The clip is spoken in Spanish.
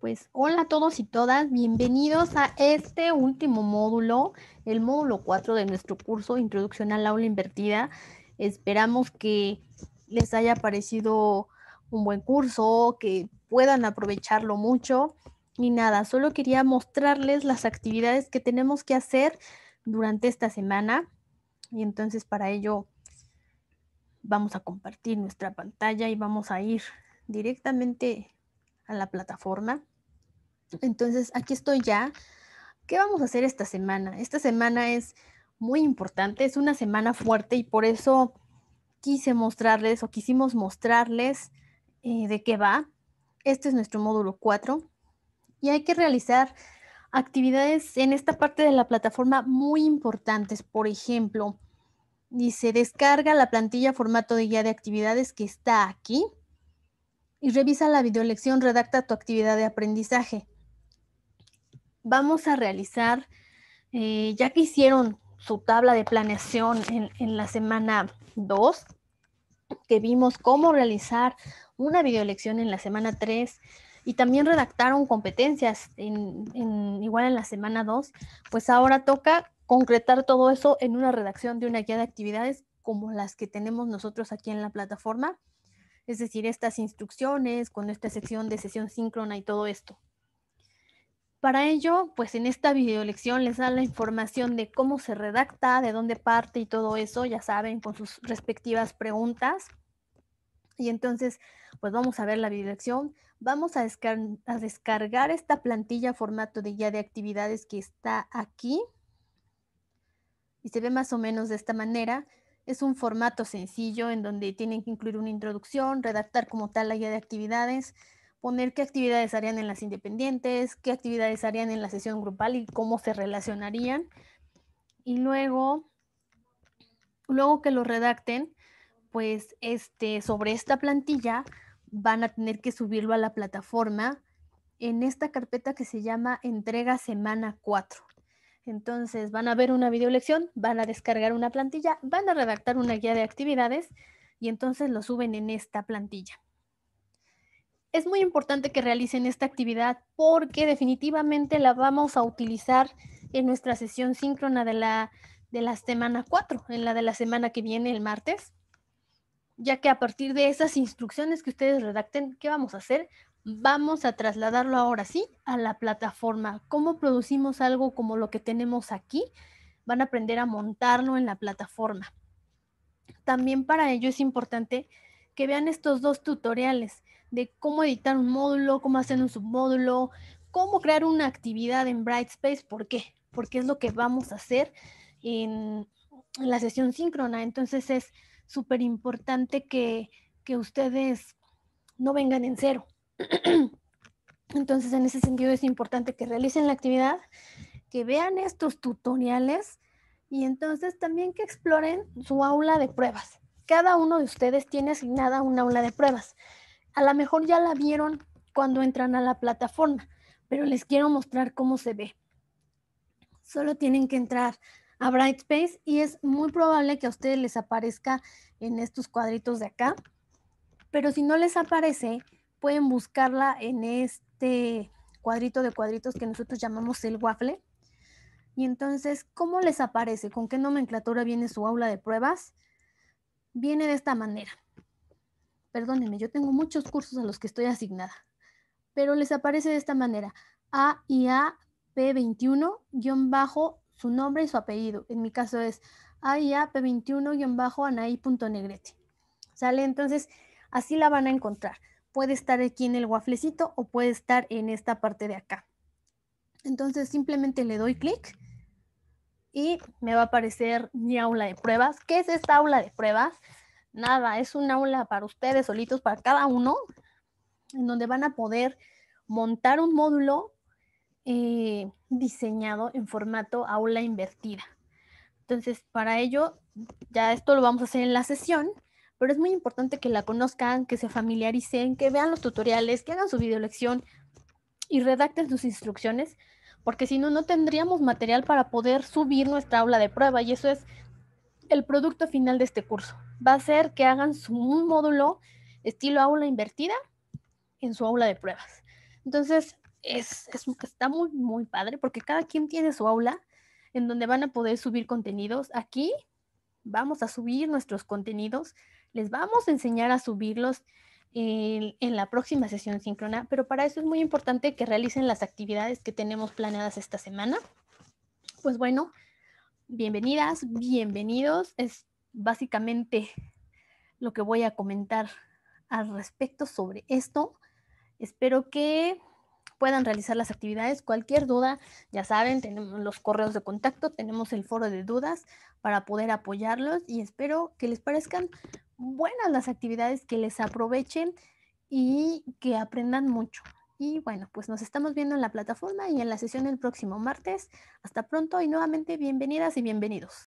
Pues hola a todos y todas, bienvenidos a este último módulo, el módulo 4 de nuestro curso Introducción al Aula Invertida. Esperamos que les haya parecido un buen curso, que puedan aprovecharlo mucho. Y nada, solo quería mostrarles las actividades que tenemos que hacer durante esta semana. Y entonces para ello vamos a compartir nuestra pantalla y vamos a ir directamente a la plataforma. Entonces, aquí estoy ya. ¿Qué vamos a hacer esta semana? Esta semana es muy importante, es una semana fuerte y por eso quise mostrarles o quisimos mostrarles eh, de qué va. Este es nuestro módulo 4 y hay que realizar actividades en esta parte de la plataforma muy importantes. Por ejemplo, dice, descarga la plantilla formato de guía de actividades que está aquí y revisa la videolección, redacta tu actividad de aprendizaje vamos a realizar, eh, ya que hicieron su tabla de planeación en, la semana 2, que vimos cómo realizar una videolección en la semana 3 y también redactaron competencias en, igual en la semana 2, pues ahora toca concretar todo eso en una redacción de una guía de actividades como las que tenemos nosotros aquí en la plataforma, es decir, estas instrucciones con esta sección de sesión síncrona y todo esto. Para ello, pues en esta videolección les da la información de cómo se redacta, de dónde parte y todo eso, ya saben, con sus respectivas preguntas. Y entonces, pues vamos a ver la videolección. Vamos a, a descargar esta plantilla formato de guía de actividades que está aquí. Y se ve más o menos de esta manera. Es un formato sencillo en donde tienen que incluir una introducción, redactar como tal la guía de actividades, poner qué actividades harían en las independientes, qué actividades harían en la sesión grupal y cómo se relacionarían. Y luego, luego que lo redacten, pues este, sobre esta plantilla van a tener que subirlo a la plataforma en esta carpeta que se llama entrega semana 4. Entonces van a ver una videolección, van a descargar una plantilla, van a redactar una guía de actividades y entonces lo suben en esta plantilla es muy importante que realicen esta actividad porque definitivamente la vamos a utilizar en nuestra sesión síncrona de la, de la semana 4, en la de la semana que viene, el martes, ya que a partir de esas instrucciones que ustedes redacten, ¿qué vamos a hacer? Vamos a trasladarlo ahora sí a la plataforma. ¿Cómo producimos algo como lo que tenemos aquí? Van a aprender a montarlo en la plataforma. También para ello es importante que vean estos dos tutoriales de cómo editar un módulo, cómo hacer un submódulo, cómo crear una actividad en Brightspace. ¿Por qué? Porque es lo que vamos a hacer en, la sesión síncrona. Entonces es súper importante que, que ustedes no vengan en cero. Entonces, en ese sentido es importante que realicen la actividad, que vean estos tutoriales y entonces también que exploren su aula de pruebas. Cada uno de ustedes tiene asignada un aula de pruebas. A lo mejor ya la vieron cuando entran a la plataforma, pero les quiero mostrar cómo se ve. Solo tienen que entrar a Brightspace y es muy probable que a ustedes les aparezca en estos cuadritos de acá. Pero si no les aparece, pueden buscarla en este cuadrito de cuadritos que nosotros llamamos el waffle. Y entonces, ¿cómo les aparece? ¿Con qué nomenclatura viene su aula de pruebas? Viene de esta manera. Perdónenme, yo tengo muchos cursos a los que estoy asignada, pero les aparece de esta manera, aiap P21, bajo, su nombre y su apellido. En mi caso es aiap P21, guión bajo, anaí.negrete. ¿Sale? Entonces, así la van a encontrar. Puede estar aquí en el guaflecito o puede estar en esta parte de acá. Entonces, simplemente le doy clic y me va a aparecer mi aula de pruebas. ¿Qué es esta aula de pruebas? nada, es un aula para ustedes solitos, para cada uno, en donde van a poder montar un módulo eh, diseñado en formato aula invertida. Entonces, para ello, ya esto lo vamos a hacer en la sesión, pero es muy importante que la conozcan, que se familiaricen, que vean los tutoriales, que hagan su videolección y redacten sus instrucciones, porque si no, no tendríamos material para poder subir nuestra aula de prueba y eso es el producto final de este curso. Va a ser que hagan su, módulo estilo aula invertida en su aula de pruebas. Entonces, es, está muy, muy padre porque cada quien tiene su aula en donde van a poder subir contenidos. Aquí vamos a subir nuestros contenidos, les vamos a enseñar a subirlos en, la próxima sesión sincrona, pero para eso es muy importante que realicen las actividades que tenemos planeadas esta semana. Pues bueno, Bienvenidas, bienvenidos. Es básicamente lo que voy a comentar al respecto sobre esto. Espero que puedan realizar las actividades. Cualquier duda, ya saben, tenemos los correos de contacto, tenemos el foro de dudas para poder apoyarlos y espero que les parezcan buenas las actividades, que les aprovechen y que aprendan mucho. Y bueno, pues nos estamos viendo en la plataforma y en la sesión el próximo martes. Hasta pronto y nuevamente bienvenidas y bienvenidos.